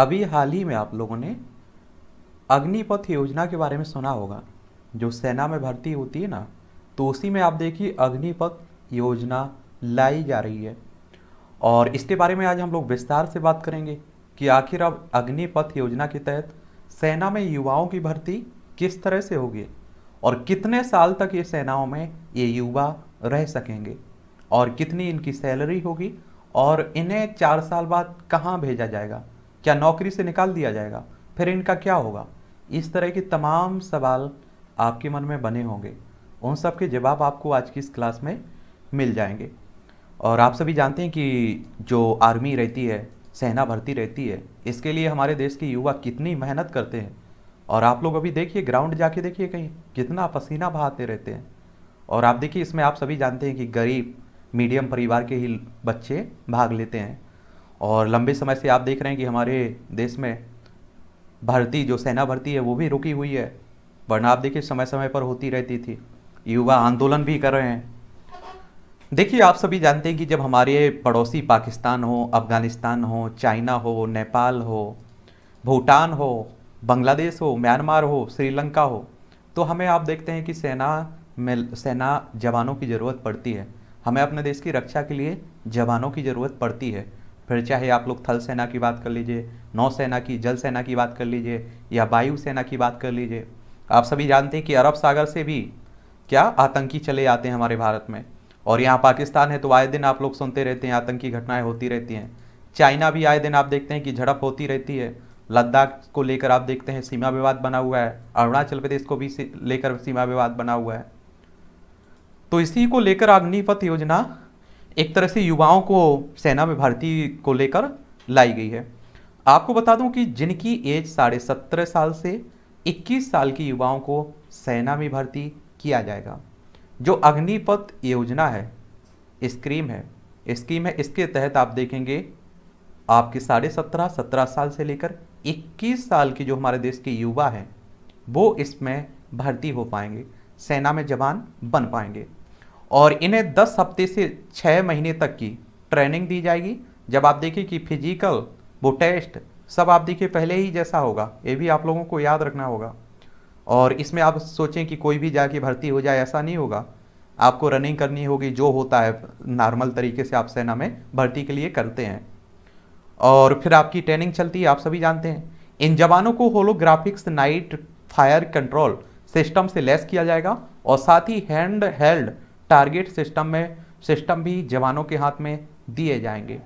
अभी हाल ही में आप लोगों ने अग्निपथ योजना के बारे में सुना होगा जो सेना में भर्ती होती है ना तो उसी में आप देखिए अग्निपथ योजना लाई जा रही है और इसके बारे में आज हम लोग विस्तार से बात करेंगे कि आखिर अब अग्निपथ योजना के तहत सेना में युवाओं की भर्ती किस तरह से होगी और कितने साल तक ये सेनाओं में ये युवा रह सकेंगे और कितनी इनकी सैलरी होगी और इन्हें चार साल बाद कहाँ भेजा जाएगा क्या नौकरी से निकाल दिया जाएगा फिर इनका क्या होगा इस तरह के तमाम सवाल आपके मन में बने होंगे उन सब के जवाब आपको आज की इस क्लास में मिल जाएंगे और आप सभी जानते हैं कि जो आर्मी रहती है सेना भर्ती रहती है इसके लिए हमारे देश के युवा कितनी मेहनत करते हैं और आप लोग अभी देखिए ग्राउंड जाके देखिए कहीं कितना पसीना बहाते रहते हैं और आप देखिए इसमें आप सभी जानते हैं कि गरीब मीडियम परिवार के ही बच्चे भाग लेते हैं और लंबे समय से आप देख रहे हैं कि हमारे देश में भर्ती जो सेना भर्ती है वो भी रुकी हुई है वरना आप देखिए समय समय पर होती रहती थी युवा आंदोलन भी कर रहे हैं देखिए आप सभी जानते हैं कि जब हमारे पड़ोसी पाकिस्तान हो अफगानिस्तान हो चाइना हो नेपाल हो भूटान हो बांग्लादेश हो म्यांमार हो श्रीलंका हो तो हमें आप देखते हैं कि सेना में सेना जवानों की ज़रूरत पड़ती है हमें अपने देश की रक्षा के लिए जवानों की ज़रूरत पड़ती है फिर चाहे आप लोग थल सेना की बात कर लीजिए नौसेना की जल सेना की बात कर लीजिए या वायु सेना की बात कर लीजिए आप सभी जानते हैं कि अरब सागर से भी क्या आतंकी चले आते हैं हमारे भारत में और यहाँ पाकिस्तान है तो आए दिन आप लोग सुनते रहते हैं आतंकी घटनाएं होती रहती हैं चाइना भी आए दिन आप देखते हैं कि झड़प होती रहती है लद्दाख को लेकर आप देखते हैं सीमा विवाद बना हुआ है अरुणाचल प्रदेश को भी लेकर सीमा विवाद बना हुआ है तो इसी को लेकर अग्निपथ योजना एक तरह से युवाओं को सेना में भर्ती को लेकर लाई गई है आपको बता दूं कि जिनकी एज साढ़े सत्रह साल से इक्कीस साल की युवाओं को सेना में भर्ती किया जाएगा जो अग्निपथ योजना है स्कीम है स्कीम है इसके तहत आप देखेंगे आपके साढ़े सत्रह सत्रह साल से लेकर इक्कीस साल के जो हमारे देश के युवा हैं वो इसमें भर्ती हो पाएंगे सेना में जवान बन पाएंगे और इन्हें 10 हफ्ते से 6 महीने तक की ट्रेनिंग दी जाएगी जब आप देखिए कि फिजिकल वो टेस्ट सब आप देखिए पहले ही जैसा होगा ये भी आप लोगों को याद रखना होगा और इसमें आप सोचें कि कोई भी जाके भर्ती हो जाए ऐसा नहीं होगा आपको रनिंग करनी होगी जो होता है नॉर्मल तरीके से आप सेना में भर्ती के लिए करते हैं और फिर आपकी ट्रेनिंग चलती है आप सभी जानते हैं इन जवानों को holographics night fire control system से लेस किया जाएगा और साथ ही हैंड हेल्ड टारगेट सिस्टम में सिस्टम भी जवानों के हाथ में दिए जाएंगे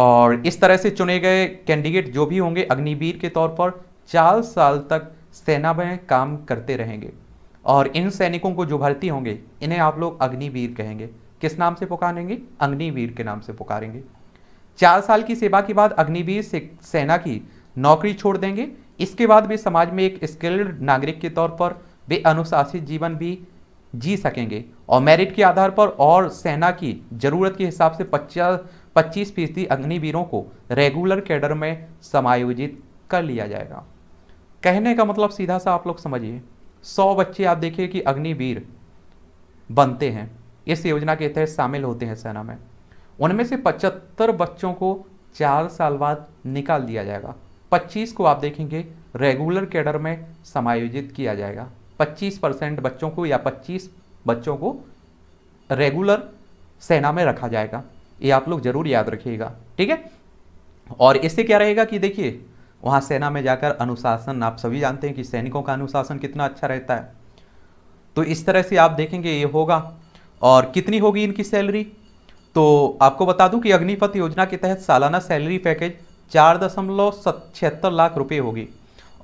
और इस तरह से चुने गए कैंडिडेट जो भी होंगे अग्निवीर के तौर पर चार साल तक सेना में काम करते रहेंगे और इन सैनिकों को जो भर्ती होंगे इन्हें आप लोग अग्निवीर कहेंगे किस नाम से पुकारेंगे अग्निवीर के नाम से पुकारेंगे चार साल की सेवा के बाद अग्निवीर से सेना की नौकरी छोड़ देंगे इसके बाद वे समाज में एक स्किल्ड नागरिक के तौर पर वे अनुशासित जीवन भी जी सकेंगे और मेरिट के आधार पर और सेना की ज़रूरत के हिसाब से पचास पच्चीस फीसदी अग्निवीरों को रेगुलर कैडर में समायोजित कर लिया जाएगा कहने का मतलब सीधा सा आप लोग समझिए सौ बच्चे आप देखिए कि अग्निवीर बनते हैं इस योजना के तहत शामिल होते हैं सेना में उनमें से पचहत्तर बच्चों को चार साल बाद निकाल दिया जाएगा 25 को आप देखेंगे रेगुलर कैडर में समायोजित किया जाएगा 25 परसेंट बच्चों को या 25 बच्चों को रेगुलर सेना में रखा जाएगा ये आप लोग जरूर याद रखिएगा ठीक है और इससे क्या रहेगा कि देखिए वहां सेना में जाकर अनुशासन आप सभी जानते हैं कि सैनिकों का अनुशासन कितना अच्छा रहता है तो इस तरह से आप देखेंगे ये होगा और कितनी होगी इनकी सैलरी तो आपको बता दूं कि अग्निपथ योजना के तहत सालाना सैलरी पैकेज चार दशमलव छिहत्तर लाख रुपए होगी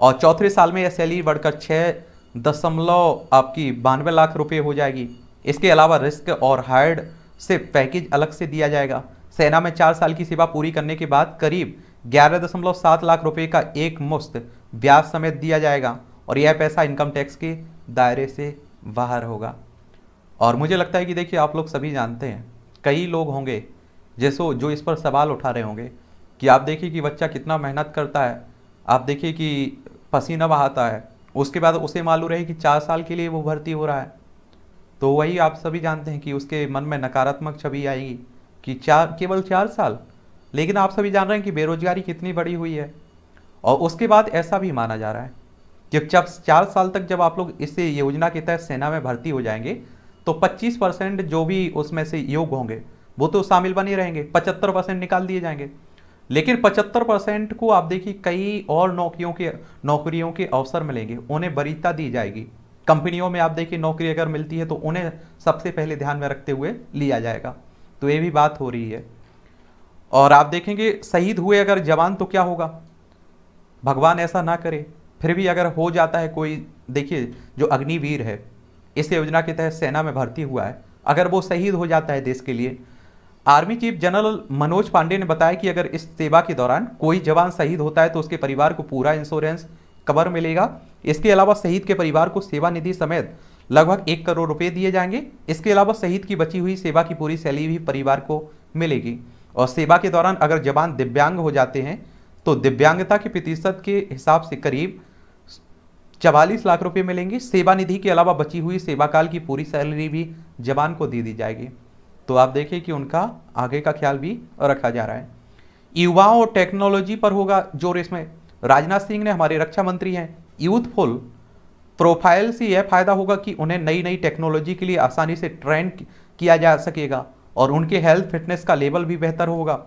और चौथे साल में यह सैलरी बढ़कर छः दशमलव आपकी बानवे लाख रुपए हो जाएगी इसके अलावा रिस्क और हार्ड से पैकेज अलग से दिया जाएगा सेना में चार साल की सेवा पूरी करने के बाद करीब ग्यारह दशमलव सात लाख रुपए का एक मुफ्त ब्याज समेत दिया जाएगा और यह पैसा इनकम टैक्स के दायरे से बाहर होगा और मुझे लगता है कि देखिए आप लोग सभी जानते हैं कई लोग होंगे जैसो जो इस पर सवाल उठा रहे होंगे कि आप देखिए कि बच्चा कितना मेहनत करता है आप देखिए कि पसीना बहाता है उसके बाद उसे मालूम रहे कि चार साल के लिए वो भर्ती हो रहा है तो वही आप सभी जानते हैं कि उसके मन में नकारात्मक छवि आएगी कि चार केवल चार साल लेकिन आप सभी जान रहे हैं कि बेरोजगारी कितनी बड़ी हुई है और उसके बाद ऐसा भी माना जा रहा है कि जब चार साल तक जब आप लोग इस योजना के तहत सेना में भर्ती हो जाएंगे तो 25 परसेंट जो भी उसमें से योग होंगे वो तो शामिल बने रहेंगे 75 परसेंट निकाल दिए जाएंगे लेकिन 75 परसेंट को आप देखिए कई और नौकरियों के नौकरियों के अवसर मिलेंगे उन्हें वरीयता दी जाएगी कंपनियों में आप देखिए नौकरी अगर मिलती है तो उन्हें सबसे पहले ध्यान में रखते हुए लिया जाएगा तो ये भी बात हो रही है और आप देखेंगे शहीद हुए अगर जवान तो क्या होगा भगवान ऐसा ना करे फिर भी अगर हो जाता है कोई देखिए जो अग्निवीर है इस योजना के तहत सेना में भर्ती हुआ है अगर वो शहीद हो जाता है देश के लिए army chief general Manoj Pande ने बताया कि अगर इस सेवा के दौरान कोई जवान शहीद होता है तो उसके परिवार को पूरा इंश्योरेंस कवर मिलेगा इसके अलावा शहीद के परिवार को सेवा निधि समेत लगभग एक करोड़ रुपए दिए जाएंगे इसके अलावा शहीद की बची हुई सेवा की पूरी सैलरी भी परिवार को मिलेगी और सेवा के दौरान अगर जवान दिव्यांग हो जाते हैं तो दिव्यांगता के प्रतिशत के हिसाब से करीब चवालीस लाख रुपए मिलेंगे सेवा निधि के अलावा बची हुई सेवा काल की पूरी सैलरी भी जवान को दे दी जाएगी तो आप देखिए कि उनका आगे का ख्याल भी रखा जा रहा है युवाओं और टेक्नोलॉजी पर होगा जोर इसमें राजनाथ सिंह ने हमारे रक्षा मंत्री हैं यूथफुल प्रोफाइल से यह फायदा होगा कि उन्हें नई नई टेक्नोलॉजी के लिए आसानी से ट्रेन किया जा सकेगा और उनके हेल्थ फिटनेस का लेवल भी बेहतर होगा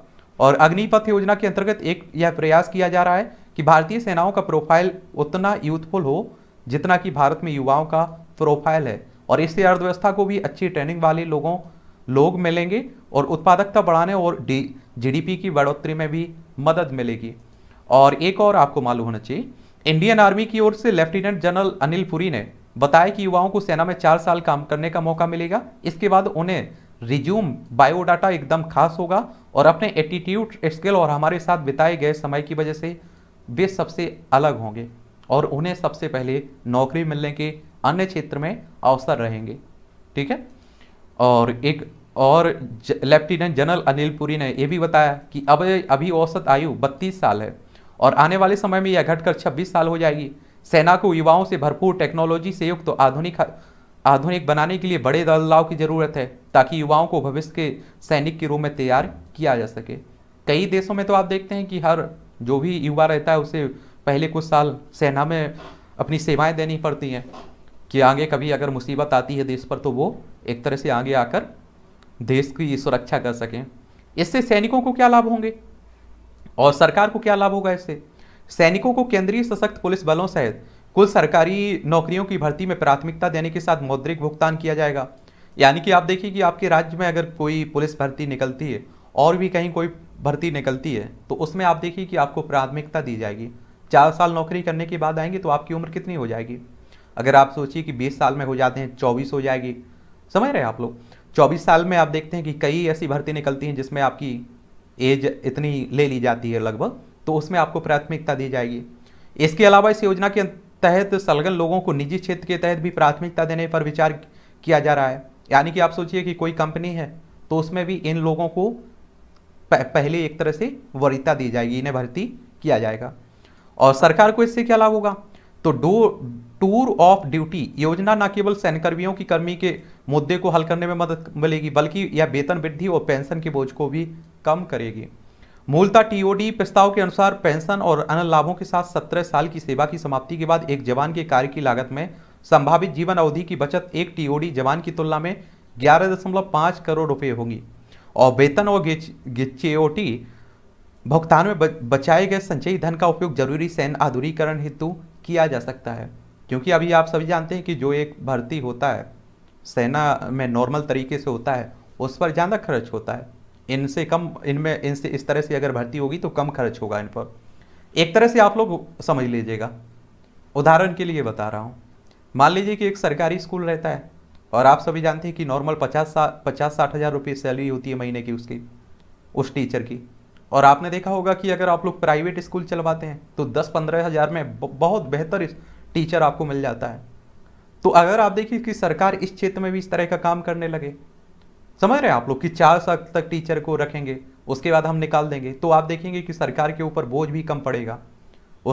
और अग्निपथ योजना के अंतर्गत एक यह प्रयास किया जा रहा है कि भारतीय सेनाओं का प्रोफाइल उतना यूथफुल हो जितना कि भारत में युवाओं का प्रोफाइल है और इससे अर्थव्यवस्था को भी अच्छी ट्रेनिंग वाले लोगों लोग मिलेंगे और उत्पादकता बढ़ाने और डी जीडीपी की बढ़ोतरी में भी मदद मिलेगी और एक और आपको मालूम होना चाहिए इंडियन आर्मी की ओर से लेफ्टिनेंट जनरल अनिल पुरी ने बताया कि युवाओं को सेना में चार साल काम करने का मौका मिलेगा इसके बाद उन्हें रिज्यूम बायोडाटा एकदम खास होगा और अपने एटीट्यूड स्किल और हमारे साथ बिताए गए समय की वजह से वे सबसे अलग होंगे और उन्हें सबसे पहले नौकरी मिलने के अन्य क्षेत्र में अवसर रहेंगे ठीक है और एक और लेफ्टिनेंट जनरल अनिल पुरी ने यह भी बताया कि अब अभी औसत आयु 32 साल है और आने वाले समय में यह घटकर 26 साल हो जाएगी सेना को युवाओं से भरपूर टेक्नोलॉजी से युक्त तो आधुनिक आधुनिक बनाने के लिए बड़े बदलाव की ज़रूरत है ताकि युवाओं को भविष्य के सैनिक के रूप में तैयार किया जा सके कई देशों में तो आप देखते हैं कि हर जो भी युवा रहता है उसे पहले कुछ साल सेना में अपनी सेवाएं देनी पड़ती हैं कि आगे कभी अगर मुसीबत आती है देश पर तो वो एक तरह से आगे आकर देश की सुरक्षा कर सकें इससे सैनिकों को क्या लाभ होंगे और सरकार को क्या लाभ होगा इससे सैनिकों को केंद्रीय सशक्त पुलिस बलों सहित कुल सरकारी नौकरियों की भर्ती में प्राथमिकता देने के साथ मौद्रिक भुगतान किया जाएगा यानी कि आप देखिए कि आपके राज्य में अगर कोई पुलिस भर्ती निकलती है और भी कहीं कोई भर्ती निकलती है तो उसमें आप देखिए कि आपको प्राथमिकता दी जाएगी चार साल नौकरी करने के बाद आएंगे तो आपकी उम्र कितनी हो जाएगी अगर आप सोचिए कि बीस साल में हो जाते हैं चौबीस हो जाएगी समझ रहे हैं आप लोग चौबीस साल में आप देखते हैं कि कई ऐसी भर्ती निकलती हैं जिसमें आपकी एज इतनी ले ली जाती है लगभग तो उसमें आपको प्राथमिकता दी जाएगी इसके अलावा इस योजना के तहत सलगन लोगों को निजी क्षेत्र के तहत भी प्राथमिकता देने पर विचार किया जा रहा है यानी कि आप सोचिए कि कोई कंपनी है तो उसमें भी इन लोगों को पहले एक तरह से वरीता दी जाएगी इन्हें भर्ती किया जाएगा और सरकार को इससे क्या लाभ होगा तो डो टूर ऑफ ड्यूटी योजना न केवल सैन्यकर्मियों की कर्मी के मुद्दे को हल करने में मदद मिलेगी बल्कि यह वेतन वृद्धि और पेंशन के बोझ को भी कम करेगी मूलतः टीओडी प्रस्ताव के अनुसार पेंशन और अन्य लाभों के साथ 17 साल की सेवा की समाप्ति के बाद एक जवान के कार्य की लागत में संभावित जीवन अवधि की बचत एक टीओडी जवान की तुलना में ग्यारह करोड़ रुपये होगी और वेतन और गिचेओटी भुगतान में बचाए गए संचयी धन का उपयोग जरूरी सैन्य आधुनिकीकरण हेतु किया जा सकता है क्योंकि अभी आप सभी जानते हैं कि जो एक भर्ती होता है सेना में नॉर्मल तरीके से होता है उस पर ज़्यादा खर्च होता है इनसे कम इनमें इनसे इस तरह से अगर भर्ती होगी तो कम खर्च होगा इन पर एक तरह से आप लोग समझ लीजिएगा उदाहरण के लिए बता रहा हूँ मान लीजिए कि एक सरकारी स्कूल रहता है और आप सभी जानते हैं कि नॉर्मल पचास सा पचास साठ हज़ार रुपये सैलरी होती है महीने की उसकी उस टीचर की और आपने देखा होगा कि अगर आप लोग प्राइवेट स्कूल चलवाते हैं तो दस पंद्रह हज़ार में बहुत बेहतर टीचर आपको मिल जाता है तो अगर आप देखिए कि सरकार इस क्षेत्र में भी इस तरह का काम करने लगे समझ रहे हैं आप लोग कि चार साल तक टीचर को रखेंगे उसके बाद हम निकाल देंगे तो आप देखेंगे कि सरकार के ऊपर बोझ भी कम पड़ेगा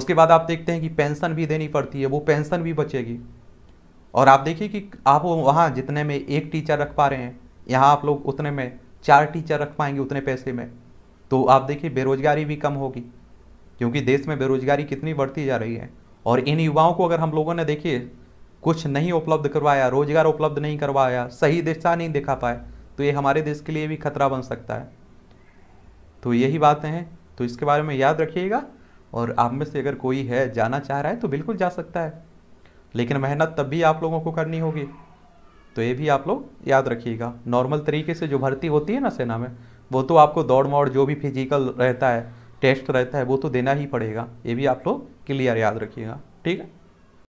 उसके बाद आप देखते हैं कि पेंशन भी देनी पड़ती है वो पेंशन भी बचेगी और आप देखिए कि आप वहाँ जितने में एक टीचर रख पा रहे हैं यहाँ आप लोग उतने में चार टीचर रख पाएंगे उतने पैसे में तो आप देखिए बेरोजगारी भी कम होगी क्योंकि देश में बेरोजगारी कितनी बढ़ती जा रही है और इन युवाओं को अगर हम लोगों ने देखिए कुछ नहीं उपलब्ध करवाया रोजगार उपलब्ध नहीं करवाया सही दिशा नहीं दिखा पाए तो ये हमारे देश के लिए भी खतरा बन सकता है तो यही बातें हैं तो इसके बारे में याद रखिएगा और आप में से अगर कोई है जाना चाह रहा है तो बिल्कुल जा सकता है लेकिन मेहनत तब भी आप लोगों को करनी होगी तो ये भी आप लोग याद रखिएगा नॉर्मल तरीके से जो भर्ती होती है ना सेना में वो तो आपको दौड़ मौड़ जो भी फिजिकल रहता है टेस्ट रहता है वो तो देना ही पड़ेगा ये भी आप लोग क्लियर याद रखिएगा ठीक है